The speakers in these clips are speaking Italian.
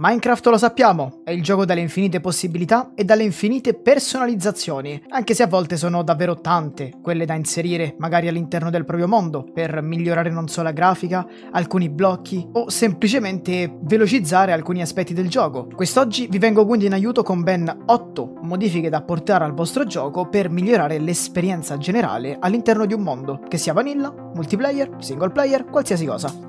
Minecraft lo sappiamo, è il gioco dalle infinite possibilità e dalle infinite personalizzazioni, anche se a volte sono davvero tante quelle da inserire magari all'interno del proprio mondo per migliorare non solo la grafica, alcuni blocchi o semplicemente velocizzare alcuni aspetti del gioco. Quest'oggi vi vengo quindi in aiuto con ben 8 modifiche da portare al vostro gioco per migliorare l'esperienza generale all'interno di un mondo, che sia vanilla, multiplayer, single player, qualsiasi cosa.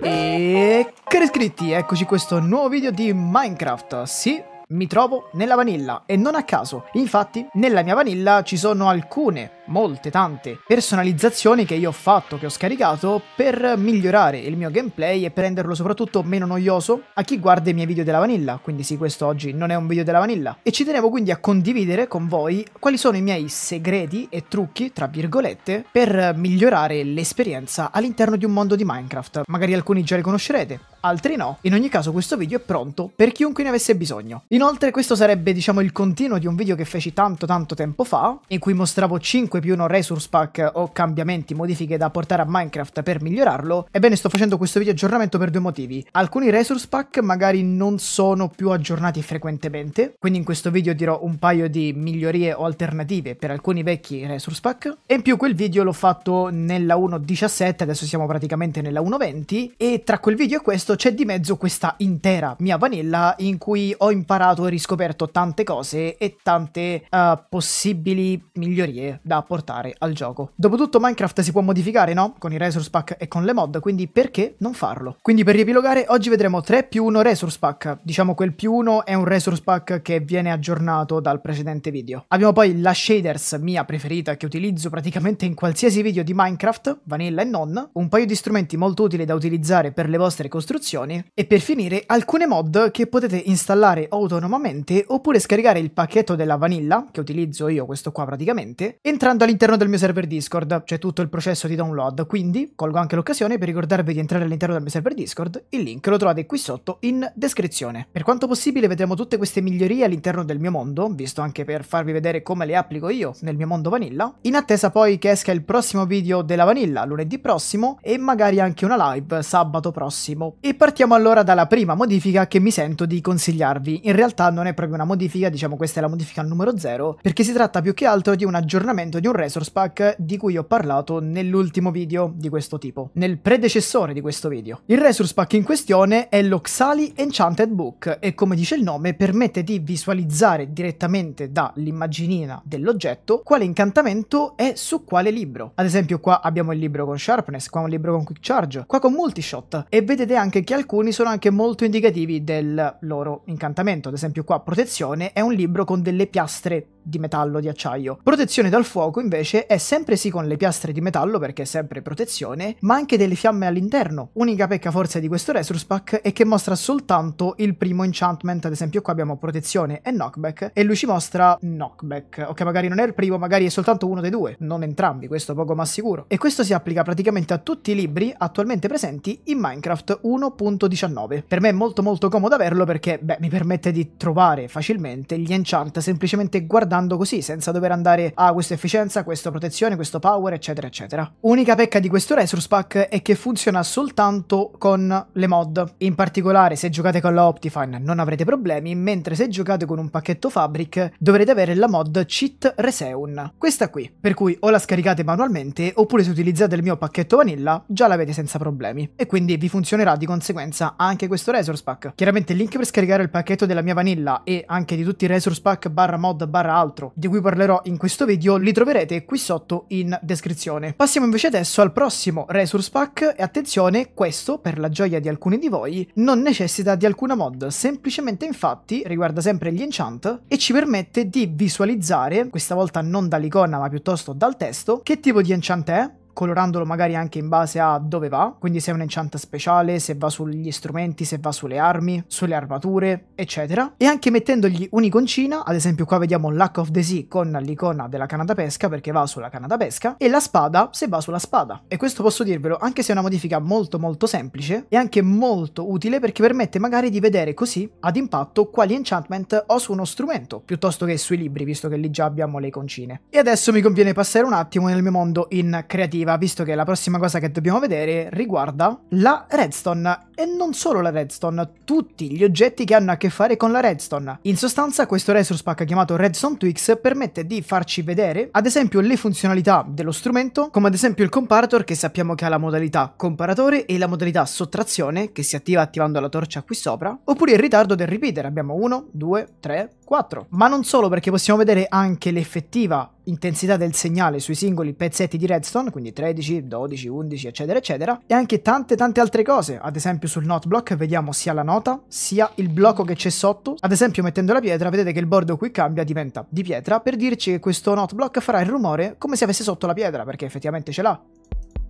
E cari iscritti, eccoci questo nuovo video di Minecraft. Sì, mi trovo nella vanilla e non a caso. Infatti, nella mia vanilla ci sono alcune, molte, tante personalizzazioni che io ho fatto, che ho scaricato per migliorare il mio gameplay e per renderlo soprattutto meno noioso a chi guarda i miei video della vanilla. Quindi sì, questo oggi non è un video della vanilla. E ci tenevo quindi a condividere con voi quali sono i miei segreti e trucchi, tra virgolette, per migliorare l'esperienza all'interno di un mondo di Minecraft. Magari alcuni già li conoscerete, altri no. In ogni caso questo video è pronto per chiunque ne avesse bisogno. Inoltre questo sarebbe diciamo il continuo di un video che feci tanto tanto tempo fa, in cui mostravo 5 più 1 resource pack o cambiamenti, modifiche da portare a Minecraft per migliorarlo. Ebbene sto facendo questo video aggiornamento per due motivi. Alcuni resource pack magari non sono più aggiornati frequentemente, quindi in questo video dirò un paio di migliorie o alternative per alcuni vecchi resource pack. E in più quel video l'ho fatto nella 1.17, adesso siamo praticamente nella 1.20 e tra quel video e questo c'è di mezzo questa intera mia vanilla in cui ho imparato e riscoperto tante cose e tante uh, possibili migliorie da apportare al gioco. Dopotutto Minecraft si può modificare, no? Con i resource pack e con le mod, quindi perché non farlo? Quindi per riepilogare, oggi vedremo 3 più 1 resource pack. Diciamo quel più 1 è un resource pack che viene aggiornato dal precedente video. Abbiamo poi la shaders, mia preferita, che utilizzo praticamente in qualsiasi video di Minecraft, vanilla e non, un paio di strumenti molto utili da utilizzare per le vostre costruzioni istruzioni e per finire alcune mod che potete installare autonomamente oppure scaricare il pacchetto della vanilla, che utilizzo io questo qua praticamente, entrando all'interno del mio server Discord, c'è tutto il processo di download, quindi colgo anche l'occasione per ricordarvi di entrare all'interno del mio server Discord, il link lo trovate qui sotto in descrizione. Per quanto possibile vedremo tutte queste migliorie all'interno del mio mondo, visto anche per farvi vedere come le applico io nel mio mondo vanilla, in attesa poi che esca il prossimo video della vanilla lunedì prossimo e magari anche una live sabato prossimo. E partiamo allora dalla prima modifica che mi sento di consigliarvi. In realtà non è proprio una modifica, diciamo questa è la modifica numero 0, perché si tratta più che altro di un aggiornamento di un resource pack di cui ho parlato nell'ultimo video di questo tipo, nel predecessore di questo video. Il resource pack in questione è l'Oxali Enchanted Book e come dice il nome permette di visualizzare direttamente dall'immaginina dell'oggetto quale incantamento è su quale libro. Ad esempio qua abbiamo il libro con Sharpness, qua un libro con Quick Charge, qua con Multishot e vedete anche anche che alcuni sono anche molto indicativi del loro incantamento. Ad esempio, qua Protezione è un libro con delle piastre di metallo, di acciaio. Protezione dal fuoco invece è sempre sì con le piastre di metallo perché è sempre protezione, ma anche delle fiamme all'interno. Unica pecca forse di questo resource pack è che mostra soltanto il primo enchantment, ad esempio qua abbiamo protezione e knockback e lui ci mostra knockback. Ok, magari non è il primo, magari è soltanto uno dei due, non entrambi, questo poco ma sicuro. E questo si applica praticamente a tutti i libri attualmente presenti in Minecraft 1.19. Per me è molto molto comodo averlo perché, beh, mi permette di trovare facilmente gli enchant semplicemente guardando funzionando così, senza dover andare a ah, questa efficienza, questa protezione, questo power, eccetera, eccetera. Unica pecca di questo resource pack è che funziona soltanto con le mod. In particolare, se giocate con la Optifine non avrete problemi, mentre se giocate con un pacchetto Fabric dovrete avere la mod Cheat Reseun. Questa qui, per cui o la scaricate manualmente oppure se utilizzate il mio pacchetto vanilla già l'avete senza problemi e quindi vi funzionerà di conseguenza anche questo resource pack. Chiaramente il link per scaricare il pacchetto della mia vanilla e anche di tutti i resource pack barra mod barra altro, di cui parlerò in questo video, li troverete qui sotto in descrizione. Passiamo invece adesso al prossimo Resource Pack e attenzione, questo, per la gioia di alcuni di voi, non necessita di alcuna mod, semplicemente infatti riguarda sempre gli enchant e ci permette di visualizzare, questa volta non dall'icona ma piuttosto dal testo, che tipo di enchant è, colorandolo magari anche in base a dove va, quindi se è un enchant speciale, se va sugli strumenti, se va sulle armi, sulle armature, eccetera, e anche mettendogli un'iconcina, ad esempio qua vediamo l'Hack of the Sea con l'icona della canna da pesca perché va sulla canna da pesca, e la spada se va sulla spada. E questo posso dirvelo anche se è una modifica molto molto semplice e anche molto utile perché permette magari di vedere così ad impatto quali enchantment ho su uno strumento, piuttosto che sui libri, visto che lì già abbiamo le iconcine. E adesso mi conviene passare un attimo nel mio mondo in creativa arriva, visto che la prossima cosa che dobbiamo vedere riguarda la redstone. E non solo la redstone, tutti gli oggetti che hanno a che fare con la redstone. In sostanza questo resource pack chiamato Redstone Twix permette di farci vedere ad esempio le funzionalità dello strumento, come ad esempio il comparator che sappiamo che ha la modalità comparatore e la modalità sottrazione che si attiva attivando la torcia qui sopra, oppure il ritardo del repeater, abbiamo 1, 2, 3, 4. Ma non solo perché possiamo vedere anche l'effettiva intensità del segnale sui singoli pezzetti di redstone, quindi 13, 12, 11, eccetera, eccetera, e anche tante tante altre cose. Ad esempio sul note block vediamo sia la nota, sia il blocco che c'è sotto. Ad esempio mettendo la pietra vedete che il bordo qui cambia, diventa di pietra, per dirci che questo note block farà il rumore come se avesse sotto la pietra, perché effettivamente ce l'ha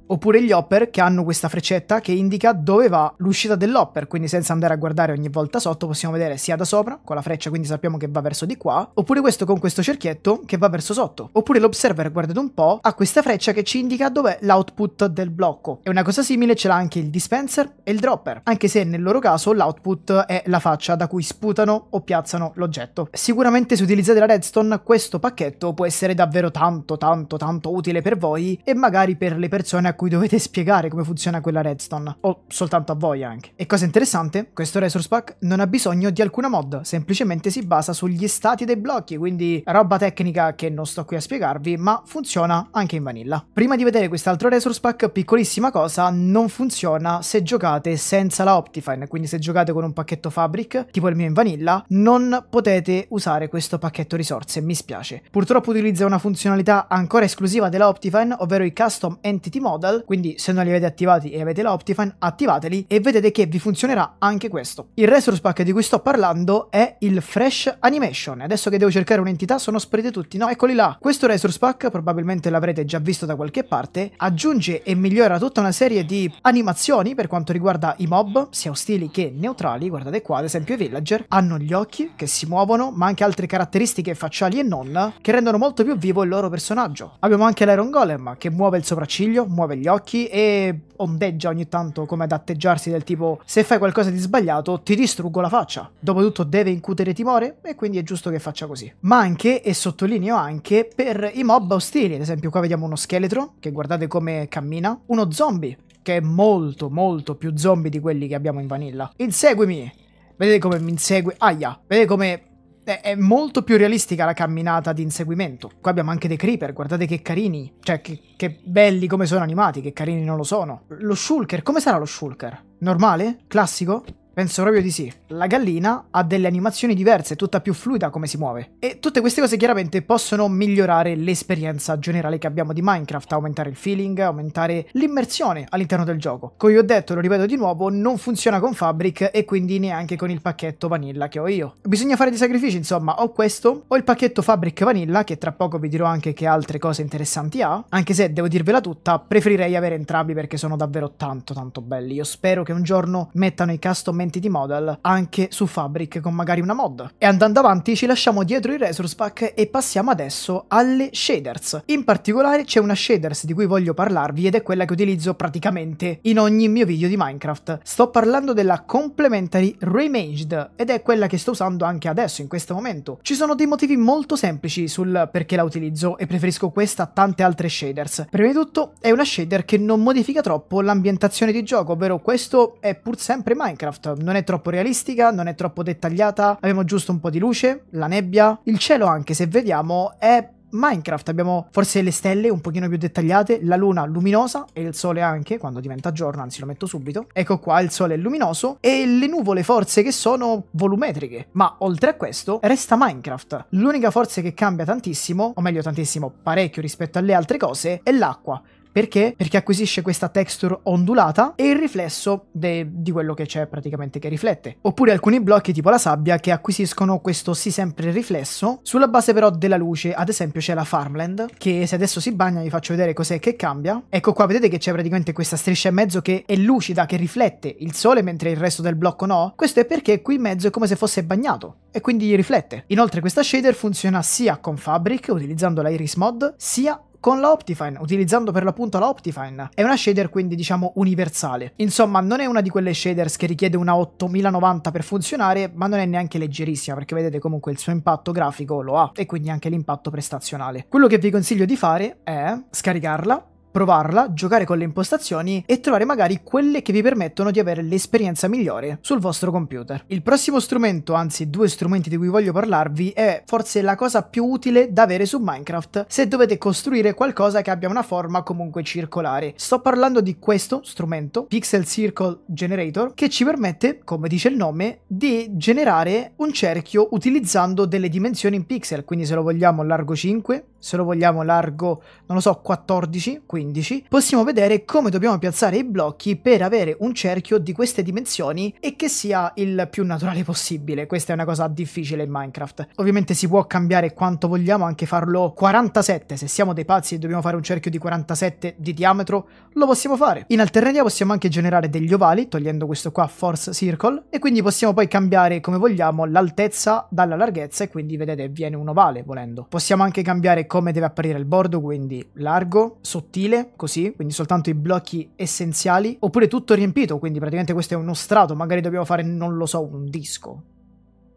oppure gli hopper che hanno questa freccetta che indica dove va l'uscita dell'hopper, quindi senza andare a guardare ogni volta sotto possiamo vedere sia da sopra con la freccia, quindi sappiamo che va verso di qua, oppure questo con questo cerchietto che va verso sotto. Oppure l'observer, guardate un po', ha questa freccia che ci indica dov'è l'output del blocco. E una cosa simile ce l'ha anche il dispenser e il dropper, anche se nel loro caso l'output è la faccia da cui sputano o piazzano l'oggetto. Sicuramente se utilizzate la redstone questo pacchetto può essere davvero tanto tanto tanto utile per voi e magari per le persone a cui dovete spiegare come funziona quella redstone, o soltanto a voi anche. E cosa interessante, questo resource pack non ha bisogno di alcuna mod, semplicemente si basa sugli stati dei blocchi, quindi roba tecnica che non sto qui a spiegarvi, ma funziona anche in vanilla. Prima di vedere quest'altro resource pack, piccolissima cosa, non funziona se giocate senza la Optifine, quindi se giocate con un pacchetto Fabric, tipo il mio in vanilla, non potete usare questo pacchetto risorse, mi spiace. Purtroppo utilizza una funzionalità ancora esclusiva della Optifine, ovvero i Custom Entity Mod, Model, quindi se non li avete attivati e avete la Optifine, attivateli e vedete che vi funzionerà anche questo. Il resource pack di cui sto parlando è il Fresh Animation. Adesso che devo cercare un'entità sono sparite tutti. No, eccoli là. Questo resource pack, probabilmente l'avrete già visto da qualche parte, aggiunge e migliora tutta una serie di animazioni per quanto riguarda i mob, sia ostili che neutrali. Guardate qua, ad esempio i villager hanno gli occhi che si muovono, ma anche altre caratteristiche facciali e non, che rendono molto più vivo il loro personaggio. Abbiamo anche l'Iron Golem, che muove il sopracciglio, muove gli occhi e ondeggia ogni tanto come ad atteggiarsi del tipo se fai qualcosa di sbagliato ti distruggo la faccia. Dopotutto deve incutere timore e quindi è giusto che faccia così. Ma anche, e sottolineo anche, per i mob ostili, ad esempio qua vediamo uno scheletro che guardate come cammina, uno zombie che è molto molto più zombie di quelli che abbiamo in vanilla. Inseguimi! Vedete come mi insegue? Aia! Vedete come è molto più realistica la camminata di inseguimento. Qua abbiamo anche dei creeper, guardate che carini. Cioè, che, che, belli come sono animati, che carini non lo sono. Lo shulker, come sarà lo shulker? Normale? Classico? Penso proprio di sì. La gallina ha delle animazioni diverse, è tutta più fluida come si muove. E tutte queste cose chiaramente possono migliorare l'esperienza generale che abbiamo di Minecraft, aumentare il feeling, aumentare l'immersione all'interno del gioco. Come vi ho detto, lo ripeto di nuovo, non funziona con Fabric e quindi neanche con il pacchetto vanilla che ho io. Bisogna fare dei sacrifici, insomma, ho questo, ho il pacchetto Fabric Vanilla, che tra poco vi dirò anche che altre cose interessanti ha, anche se devo dirvela tutta, preferirei avere entrambi perché sono davvero tanto tanto belli. Io spero che un giorno mettano i custom di model anche su Fabric con magari una mod. E andando avanti ci lasciamo dietro il resource pack e passiamo adesso alle shaders. In particolare c'è una shaders di cui voglio parlarvi ed è quella che utilizzo praticamente in ogni mio video di Minecraft. Sto parlando della Complementary Remaged ed è quella che sto usando anche adesso in questo momento. Ci sono dei motivi molto semplici sul perché la utilizzo e preferisco questa a tante altre shaders. Prima di tutto è una shader che non modifica troppo l'ambientazione di gioco, ovvero questo è pur sempre Minecraft, non è troppo realistica, non è troppo dettagliata, abbiamo giusto un po' di luce, la nebbia, il cielo anche se vediamo è Minecraft abbiamo forse le stelle un pochino più dettagliate, la luna luminosa e il sole anche quando diventa giorno, anzi lo metto subito. Ecco qua il sole è luminoso e le nuvole forse che sono volumetriche, ma oltre a questo resta Minecraft. L'unica forza che cambia tantissimo, o meglio tantissimo parecchio rispetto alle altre cose, è l'acqua. Perché? Perché acquisisce questa texture ondulata e il riflesso de- di quello che c'è praticamente che riflette. Oppure alcuni blocchi tipo la sabbia che acquisiscono questo sì sempre riflesso, sulla base però della luce, ad esempio c'è la farmland, che se adesso si bagna vi faccio vedere cos'è che cambia. Ecco qua vedete che c'è praticamente questa striscia in mezzo che è lucida, che riflette il sole mentre il resto del blocco no. Questo è perché qui in mezzo è come se fosse bagnato e quindi riflette. Inoltre questa shader funziona sia con Fabric utilizzando la Iris Mod, sia con la Optifine, utilizzando per l'appunto la Optifine. È una shader quindi diciamo universale. Insomma, non è una di quelle shaders che richiede una 8090 per funzionare, ma non è neanche leggerissima, perché vedete comunque il suo impatto grafico lo ha, e quindi anche l'impatto prestazionale. Quello che vi consiglio di fare è scaricarla, provarla, giocare con le impostazioni e trovare magari quelle che vi permettono di avere l'esperienza migliore sul vostro computer. Il prossimo strumento, anzi due strumenti di cui voglio parlarvi, è forse la cosa più utile da avere su Minecraft se dovete costruire qualcosa che abbia una forma comunque circolare. Sto parlando di questo strumento, Pixel Circle Generator, che ci permette, come dice il nome, di generare un cerchio utilizzando delle dimensioni in pixel, quindi se lo vogliamo largo 5, se lo vogliamo largo, non lo so, 14, quindi 15, possiamo vedere come dobbiamo piazzare i blocchi per avere un cerchio di queste dimensioni e che sia il più naturale possibile. Questa è una cosa difficile in Minecraft. Ovviamente si può cambiare quanto vogliamo, anche farlo 47. Se siamo dei pazzi e dobbiamo fare un cerchio di 47 di diametro, lo possiamo fare. In Alternaria possiamo anche generare degli ovali, togliendo questo qua Force Circle, e quindi possiamo poi cambiare come vogliamo l'altezza dalla larghezza e quindi vedete viene un ovale volendo. Possiamo anche cambiare come deve apparire il bordo, quindi largo, sottile, sottile, così, quindi soltanto i blocchi essenziali, oppure tutto riempito, quindi praticamente questo è uno strato, magari dobbiamo fare, non lo so, un disco.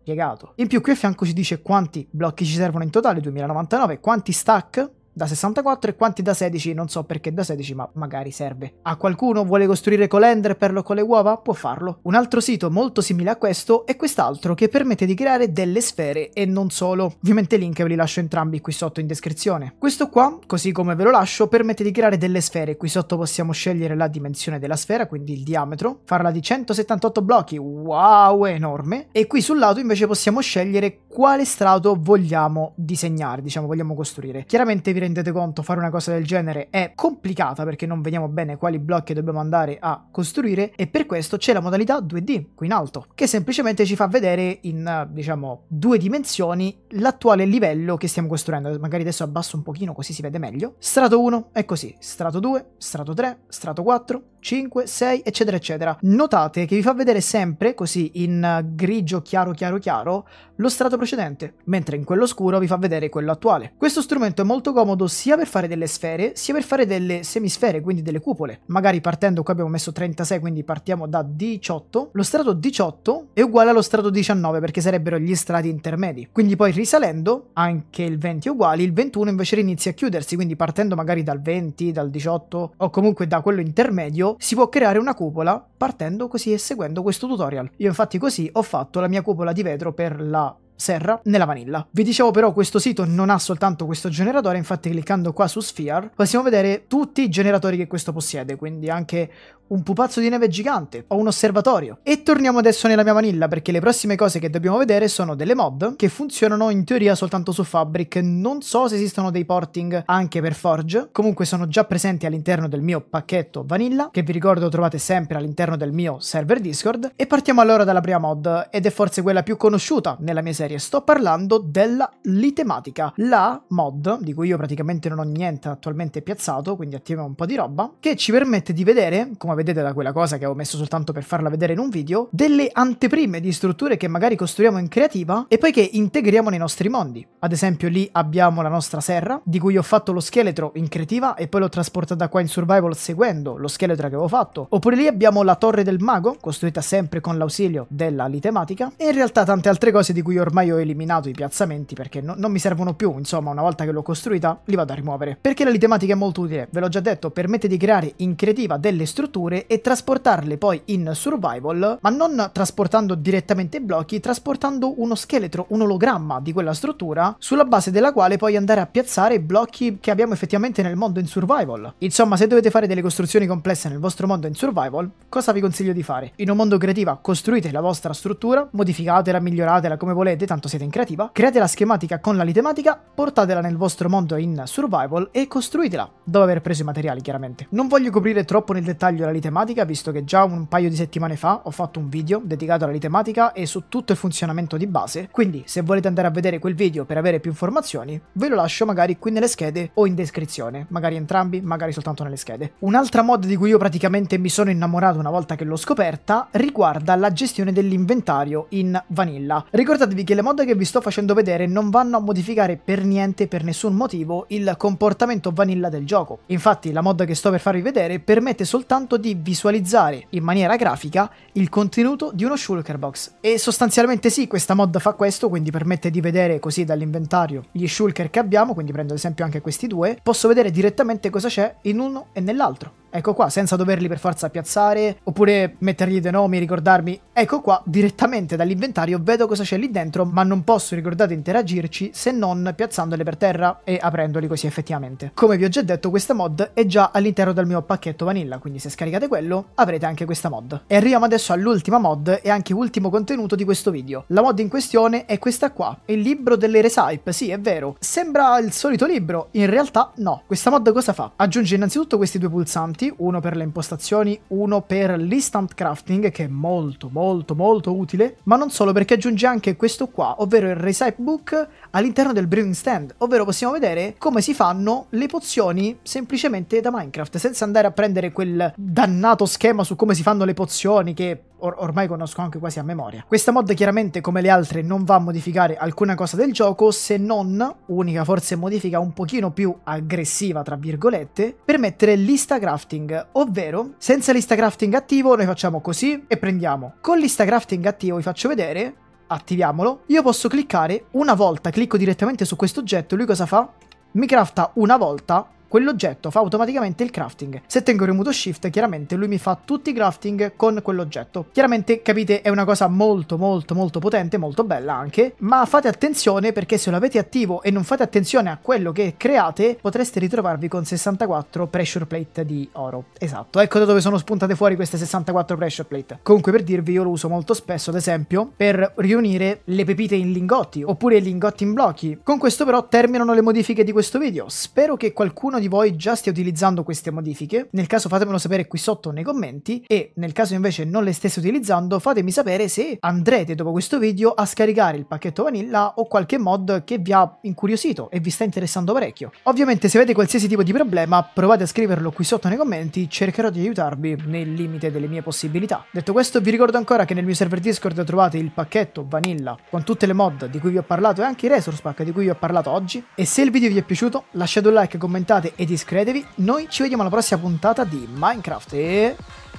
Piegato. In più qui a fianco si dice quanti blocchi ci servono in totale, 2099, quanti stack, da 64 e quanti da 16, non so perché da 16 ma magari serve. A ah, qualcuno vuole costruire colender per con le uova? Può farlo. Un altro sito molto simile a questo è quest'altro che permette di creare delle sfere e non solo. Ovviamente link ve li lascio entrambi qui sotto in descrizione. Questo qua, così come ve lo lascio, permette di creare delle sfere. Qui sotto possiamo scegliere la dimensione della sfera, quindi il diametro, farla di 178 blocchi, wow enorme, e qui sul lato invece possiamo scegliere quale strato vogliamo disegnare, diciamo, vogliamo costruire. Chiaramente vi rendete conto, fare una cosa del genere è complicata perché non vediamo bene quali blocchi dobbiamo andare a costruire e per questo c'è la modalità 2D qui in alto, che semplicemente ci fa vedere in, diciamo, due dimensioni l'attuale livello che stiamo costruendo. Magari adesso abbasso un pochino così si vede meglio. Strato 1 è così, strato 2, strato 3, strato 4, 5, 6, eccetera, eccetera. Notate che vi fa vedere sempre, così in grigio chiaro, chiaro, chiaro, lo strato precedente, mentre in quello scuro vi fa vedere quello attuale. Questo strumento è molto comodo sia per fare delle sfere, sia per fare delle semisfere, quindi delle cupole. Magari partendo, qua abbiamo messo 36, quindi partiamo da 18. Lo strato 18 è uguale allo strato 19, perché sarebbero gli strati intermedi. Quindi poi risalendo, anche il 20 è uguale, il 21 invece inizia a chiudersi, quindi partendo magari dal 20, dal 18 o comunque da quello intermedio, si può creare una cupola partendo così e seguendo questo tutorial. Io infatti così ho fatto la mia cupola di vetro per la serra nella vanilla. Vi dicevo però questo sito non ha soltanto questo generatore, infatti cliccando qua su Sphere possiamo vedere tutti i generatori che questo possiede, quindi anche un pupazzo di neve gigante o un osservatorio. E torniamo adesso nella mia vanilla perché le prossime cose che dobbiamo vedere sono delle mod che funzionano in teoria soltanto su Fabric, non so se esistono dei porting anche per Forge, comunque sono già presenti all'interno del mio pacchetto vanilla che vi ricordo trovate sempre all'interno del mio server Discord e partiamo allora dalla prima mod ed è forse quella più conosciuta nella mia serie serie, sto parlando della litematica, la mod, di cui io praticamente non ho niente attualmente piazzato, quindi attiviamo un po' di roba, che ci permette di vedere, come vedete da quella cosa che avevo messo soltanto per farla vedere in un video, delle anteprime di strutture che magari costruiamo in creativa e poi che integriamo nei nostri mondi. Ad esempio lì abbiamo la nostra serra, di cui ho fatto lo scheletro in creativa e poi l'ho trasportata qua in survival seguendo lo scheletro che avevo fatto. Oppure lì abbiamo la torre del mago, costruita sempre con l'ausilio della litematica, e in realtà tante altre cose di cui ormai ma ho eliminato i piazzamenti perché no, non mi servono più, insomma una volta che l'ho costruita li vado a rimuovere. Perché la litematica è molto utile, ve l'ho già detto, permette di creare in creativa delle strutture e trasportarle poi in survival, ma non trasportando direttamente i blocchi, trasportando uno scheletro, un ologramma di quella struttura, sulla base della quale poi andare a piazzare blocchi che abbiamo effettivamente nel mondo in survival. Insomma, se dovete fare delle costruzioni complesse nel vostro mondo in survival, cosa vi consiglio di fare? In un mondo creativa costruite la vostra struttura, modificatela, miglioratela come volete, tanto siete in creativa, create la schematica con la litematica, portatela nel vostro mondo in survival e costruitela, dopo aver preso i materiali chiaramente. Non voglio coprire troppo nel dettaglio la litematica, visto che già un paio di settimane fa ho fatto un video dedicato alla litematica e su tutto il funzionamento di base, quindi se volete andare a vedere quel video per avere più informazioni, ve lo lascio magari qui nelle schede o in descrizione, magari entrambi, magari soltanto nelle schede. Un'altra mod di cui io praticamente mi sono innamorato una volta che l'ho scoperta riguarda la gestione dell'inventario in vanilla. Ricordatevi che perché le mod che vi sto facendo vedere non vanno a modificare per niente, per nessun motivo, il comportamento vanilla del gioco. Infatti la mod che sto per farvi vedere permette soltanto di visualizzare in maniera grafica il contenuto di uno shulker box. E sostanzialmente sì, questa mod fa questo, quindi permette di vedere così dall'inventario gli shulker che abbiamo, quindi prendo ad esempio anche questi due, posso vedere direttamente cosa c'è in uno e nell'altro ecco qua, senza doverli per forza piazzare, oppure mettergli dei nomi, ricordarmi, ecco qua, direttamente dall'inventario vedo cosa c'è lì dentro, ma non posso, ricordate, interagirci se non piazzandole per terra e aprendoli così effettivamente. Come vi ho già detto, questa mod è già all'interno del mio pacchetto vanilla, quindi se scaricate quello avrete anche questa mod. E arriviamo adesso all'ultima mod e anche ultimo contenuto di questo video. La mod in questione è questa qua, il libro delle recipe, sì è vero, sembra il solito libro, in realtà no. Questa mod cosa fa? Aggiunge innanzitutto questi due pulsanti strumenti, uno per le impostazioni, uno per l'instant crafting che è molto molto molto utile, ma non solo perché aggiunge anche questo qua, ovvero il recipe book all'interno del brewing stand, ovvero possiamo vedere come si fanno le pozioni semplicemente da Minecraft, senza andare a prendere quel dannato schema su come si fanno le pozioni che or ormai conosco anche quasi a memoria. Questa mod chiaramente come le altre non va a modificare alcuna cosa del gioco se non, unica forse modifica un pochino più aggressiva tra virgolette, permettere l'instagraft crafting, ovvero senza lista crafting attivo noi facciamo così e prendiamo. Con lista crafting attivo vi faccio vedere, attiviamolo, io posso cliccare una volta, clicco direttamente su questo oggetto, lui cosa fa? Mi crafta una volta quell'oggetto fa automaticamente il crafting. Se tengo premuto shift, chiaramente lui mi fa tutti i crafting con quell'oggetto. Chiaramente, capite, è una cosa molto molto molto potente, molto bella anche, ma fate attenzione perché se lo avete attivo e non fate attenzione a quello che create, potreste ritrovarvi con 64 pressure plate di oro. Esatto, ecco da dove sono spuntate fuori queste 64 pressure plate. Comunque per dirvi, io lo uso molto spesso, ad esempio, per riunire le pepite in lingotti, oppure i lingotti in blocchi. Con questo però terminano le modifiche di questo video. Spero che qualcuno di voi già stia utilizzando queste modifiche, nel caso fatemelo sapere qui sotto nei commenti e nel caso invece non le stesse utilizzando fatemi sapere se andrete dopo questo video a scaricare il pacchetto vanilla o qualche mod che vi ha incuriosito e vi sta interessando parecchio. Ovviamente se avete qualsiasi tipo di problema provate a scriverlo qui sotto nei commenti, cercherò di aiutarvi nel limite delle mie possibilità. Detto questo vi ricordo ancora che nel mio server Discord trovate il pacchetto vanilla con tutte le mod di cui vi ho parlato e anche i resource pack di cui vi ho parlato oggi e se il video vi è piaciuto lasciate un like, commentate iscrivetevi ed iscrivetevi. Noi ci vediamo alla prossima puntata di Minecraft e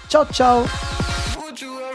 ciao ciao!